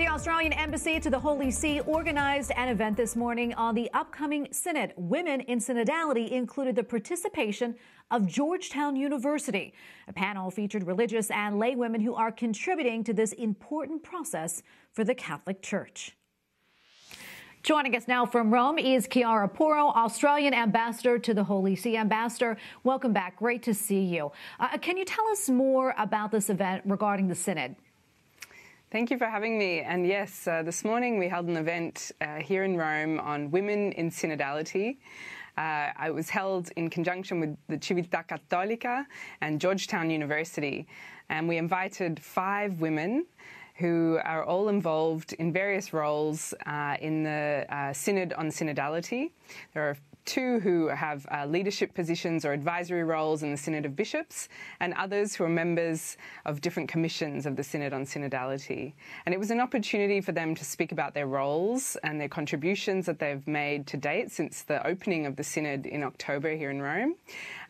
The Australian Embassy to the Holy See organized an event this morning on the upcoming Synod. Women in Synodality included the participation of Georgetown University. A panel featured religious and laywomen who are contributing to this important process for the Catholic Church. Joining us now from Rome is Chiara Poro, Australian Ambassador to the Holy See. Ambassador, welcome back. Great to see you. Uh, can you tell us more about this event regarding the Synod? Thank you for having me. And yes, uh, this morning we held an event uh, here in Rome on women in synodality. Uh, it was held in conjunction with the Civiltà Cattolica and Georgetown University. And we invited five women who are all involved in various roles uh, in the uh, Synod on Synodality. There are two who have uh, leadership positions or advisory roles in the Synod of Bishops, and others who are members of different commissions of the Synod on Synodality. And it was an opportunity for them to speak about their roles and their contributions that they've made to date since the opening of the Synod in October here in Rome,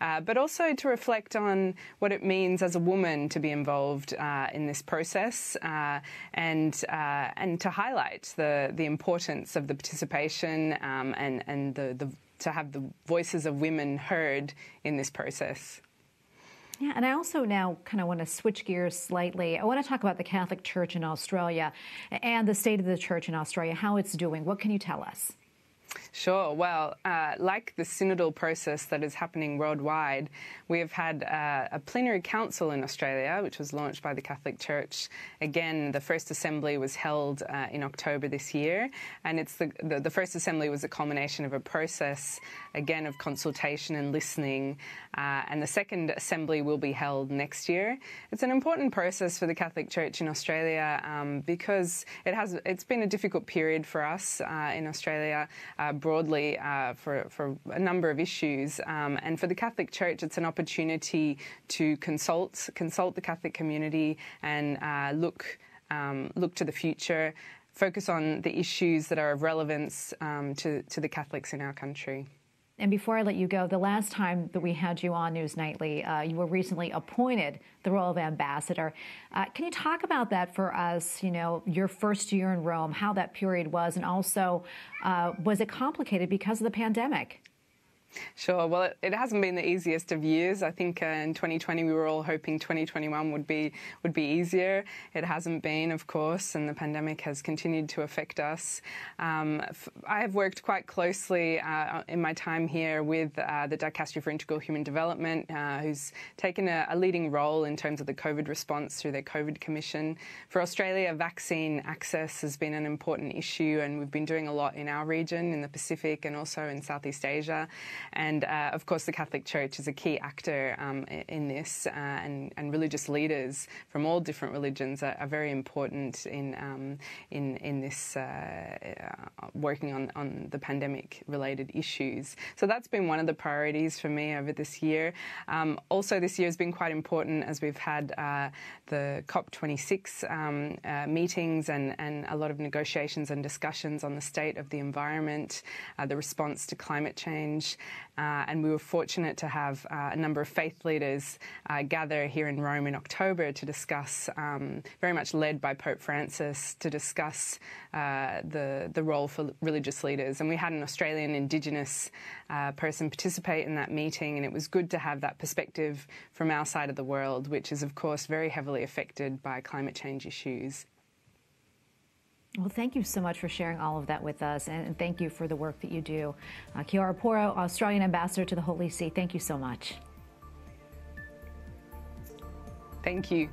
uh, but also to reflect on what it means as a woman to be involved uh, in this process, uh, and uh, and to highlight the the importance of the participation um, and and the, the to have the voices of women heard in this process. Yeah, and I also now kind of want to switch gears slightly. I want to talk about the Catholic Church in Australia and the state of the Church in Australia, how it's doing. What can you tell us? Sure. Well, uh, like the synodal process that is happening worldwide, we have had uh, a plenary council in Australia, which was launched by the Catholic Church. Again, the first assembly was held uh, in October this year, and it's the, the, the first assembly was a culmination of a process, again of consultation and listening, uh, and the second assembly will be held next year. It's an important process for the Catholic Church in Australia um, because it has it's been a difficult period for us uh, in Australia uh, broadly uh, for, for a number of issues. Um, and for the Catholic Church, it's an opportunity to consult, consult the Catholic community and uh, look, um, look to the future, focus on the issues that are of relevance um, to, to the Catholics in our country. And before I let you go, the last time that we had you on News Nightly, uh, you were recently appointed the role of ambassador. Uh, can you talk about that for us? You know, your first year in Rome, how that period was, and also uh, was it complicated because of the pandemic? Sure. Well, it, it, hasn't been the easiest of years. I think uh, in 2020 we were all hoping 2021 would be would be easier. It hasn't been, of course, and the pandemic has continued to affect us. Um, I have worked quite closely uh, in my time here with uh, the Dicastery for Integral Human Development, uh, who's taken a, a, leading role in terms of the COVID response through their COVID Commission. For Australia, vaccine access has been an important issue, and we've been doing a lot in our region, in the Pacific, and also in Southeast Asia. And uh, of course, the Catholic Church is a key actor um, in this, uh, and, and, religious leaders from all different religions are, are very important in, um, in, in this uh, uh, working on, on the pandemic related issues. So that's been one of the priorities for me over this year. Um, also, this year has been quite important as we've had uh, the COP26 um, meetings and, and a lot of negotiations and discussions on the state of the environment, the response to climate change. Uh, and we were fortunate to have uh, a number of faith leaders uh, gather here in Rome in October to discuss, um, very much led by Pope Francis, to discuss uh, the the role for religious leaders. And we had an Australian Indigenous uh, person participate in that meeting, and it was good to have that perspective from our side of the world, which is of course very heavily affected by climate change issues. Well, thank you so much for sharing all of that with us, and thank you for the work that you do. Uh, Kiara Poro, Australian Ambassador to the Holy See, thank you so much. Thank you.